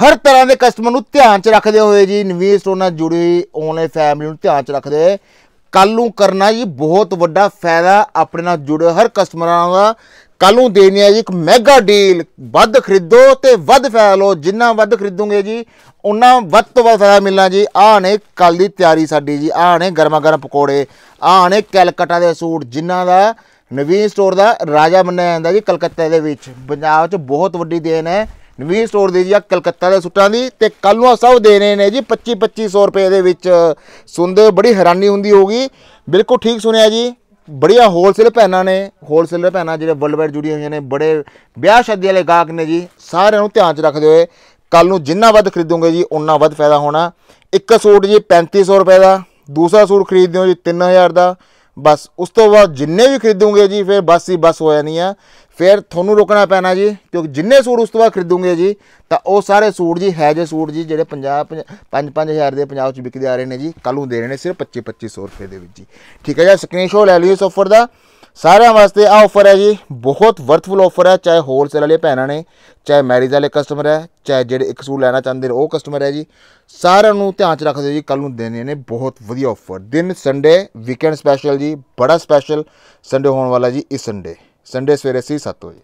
ਹਰ ਤਰ੍ਹਾਂ ਦੇ ਕਸਟਮਰ ਨੂੰ ਧਿਆਨ 'ਚ ਰੱਖਦੇ ਹੋਏ ਜੀ ਨਵੀਂ ਸਟੋਰ ਨਾਲ ਜੁੜੀ ਆਨਲਾਈਨ ਫੈਮਿਲੀ ਨੂੰ ਧਿਆਨ 'ਚ ਰੱਖਦੇ ਕੱਲ ਨੂੰ ਕਰਨਾ ਜੀ ਬਹੁਤ ਵੱਡਾ ਫਾਇਦਾ ਆਪਣੇ ਨਾਲ ਜੁੜੇ ਹਰ ਕਸਟਮਰਾਂ ਦਾ ਕੱਲ ਨੂੰ ਦੇਣੀ ਹੈ ਜੀ ਇੱਕ ਮੈਗਾ ਡੀਲ ਵੱਧ ਖਰੀਦੋ ਤੇ ਵੱਧ ਫਾਇਦਾ ਲਓ ਜਿੰਨਾ ਵੱਧ ਖਰੀਦੋਗੇ ਜੀ ਉਹਨਾਂ ਵੱਧ ਤੋਂ ਵੱਧ ਫਾਇਦਾ ਮਿਲਣਾ ਜੀ ਆਹ ਨੇ ਕੱਲ ਦੀ ਤਿਆਰੀ ਸਾਡੀ ਜੀ ਆਹ ਨੇ ਗਰਮਾ ਗਰਮ ਪਕੌੜੇ ਆਹ ਨੇ ਕਲਕੱਤਾ ਦੇ ਸੂਟ ਜਿਨ੍ਹਾਂ ਦਾ ਨਵੀਨ ਸਟੋਰ ਦਾ ਰਾਜਾ ਮੰਨਿਆ ਜਾਂਦਾ ਜੀ ਕਲਕੱਤਾ ਦੇ ਵਿੱਚ ਪੰਜਾਬ 'ਚ ਬਹੁਤ ਵੱਡੀ ਦੇਣ ਹੈ ਨਵੀਂ ਸਟੋਰ ਦੀ ਜੀ ਆ ਕਲਕੱਤਾ ਦੇ ਸੁੱਟਾਂ ਦੀ ਤੇ ਕੱਲ ਨੂੰ ਆ ਸਭ ਦੇ ਰਹੇ ਨੇ ਜੀ 25 2500 ਰੁਪਏ ਦੇ ਵਿੱਚ ਸੁਣਦੇ ਬੜੀ ਹੈਰਾਨੀ ਹੁੰਦੀ ਹੋਗੀ ਬਿਲਕੁਲ ਠੀਕ ਸੁਣਿਆ ਜੀ ਬੜੀਆ ਹੋਲਸੇਲ ਭੈਣਾਂ ਨੇ ਹੋਲਸੇਲ ਭੈਣਾਂ ਜਿਹੜੇ ਵਰਲਡ ਵਾਈਡ ਜੁੜੀਆਂ ਹੋਈਆਂ ਨੇ ਬੜੇ ਵਿਆਹ ਸ਼ਾਦੀ ਵਾਲੇ ਗਾਹਕ ਨੇ ਜੀ ਸਾਰਿਆਂ ਨੂੰ ਧਿਆਨ 'ਚ ਰੱਖਦੇ ਹੋਏ ਕੱਲ ਨੂੰ ਜਿੰਨਾ ਵੱਧ ਖਰੀਦੋਗੇ ਜੀ ਉਨਾ ਵੱਧ ਫਾਇਦਾ ਹੋਣਾ ਇੱਕ ਸੂਟ ਜੀ 3500 ਰੁਪਏ ਦਾ ਦੂਸਰਾ ਸੂਟ ਖਰੀਦਦੇ ਹੋ ਜੀ 3000 ਦਾ ਬਸ ਉਸ ਤੋਂ ਬਾਅਦ ਜਿੰਨੇ ਵੀ ਖਰੀਦੋਗੇ ਜੀ ਫਿਰ ਬਸ ਹੀ ਬਸ ਹੋ ਜਾਣੀ ਆ ਫਿਰ ਤੁਹਾਨੂੰ ਰੁਕਣਾ ਪੈਣਾ ਜੀ ਕਿਉਂਕਿ ਜਿੰਨੇ ਸੂਟ ਉਸ ਤੋਂ ਬਾਅਦ ਖਰੀਦੋਗੇ ਜੀ ਤਾਂ ਉਹ ਸਾਰੇ ਸੂਟ ਜੀ ਹੈ ਜੇ ਸੂਟ ਜੀ ਜਿਹੜੇ 50 5-5000 ਦੇ ਪੰਜਾਬ 'ਚ ਵਿਕਦੇ ਆ ਰਹੇ ਨੇ ਜੀ ਕੱਲ ਨੂੰ ਦੇ ਰਹੇ ਨੇ ਸਿਰਫ 25-2500 ਰੁਪਏ ਦੇ ਵਿੱਚ ਜੀ ਠੀਕ ਹੈ ਜੀ ਸਕਰੀਨਸ਼ਾਟ ਲੈ ਲਈਏ ਇਸ ਆਫਰ ਦਾ ਸਾਰਿਆਂ ਵਾਸਤੇ ਆ ਆਫਰ ਹੈ ਜੀ ਬਹੁਤ ਵਰਥਫੁਲ ਆਫਰ ਹੈ ਚਾਹੇ ਹੋਲਸੇਲ ਵਾਲੇ ਭੈਣਾਂ ਨੇ ਚਾਹੇ ਮੈਰਿਜ ਵਾਲੇ ਕਸਟਮਰ ਹੈ ਚਾਹੇ ਜਿਹੜੇ ਇੱਕ ਸੂਟ ਲੈਣਾ ਚਾਹੁੰਦੇ ਨੇ ਉਹ ਕਸਟਮਰ ਹੈ ਜੀ ਸਾਰਿਆਂ ਨੂੰ ਧਿਆਨ ਚ ਰੱਖਦੇ ਜੀ ਕੱਲ ਨੂੰ ਦੇਣੇ ਨੇ ਬਹੁਤ ਵਧੀਆ ਆਫਰ ਦਿਨ ਸੰਡੇ ਵੀਕਐਂਡ ਸਪੈਸ਼ਲ ਜੀ ਬੜਾ ਸਪੈਸ਼ਲ ਸੰਡੇ ਹੋਣ ਵਾਲਾ ਜੀ ਇਸ ਸੰਡੇ ਸੰਡੇ ਸਵੇਰੇ 7 ਵਜੇ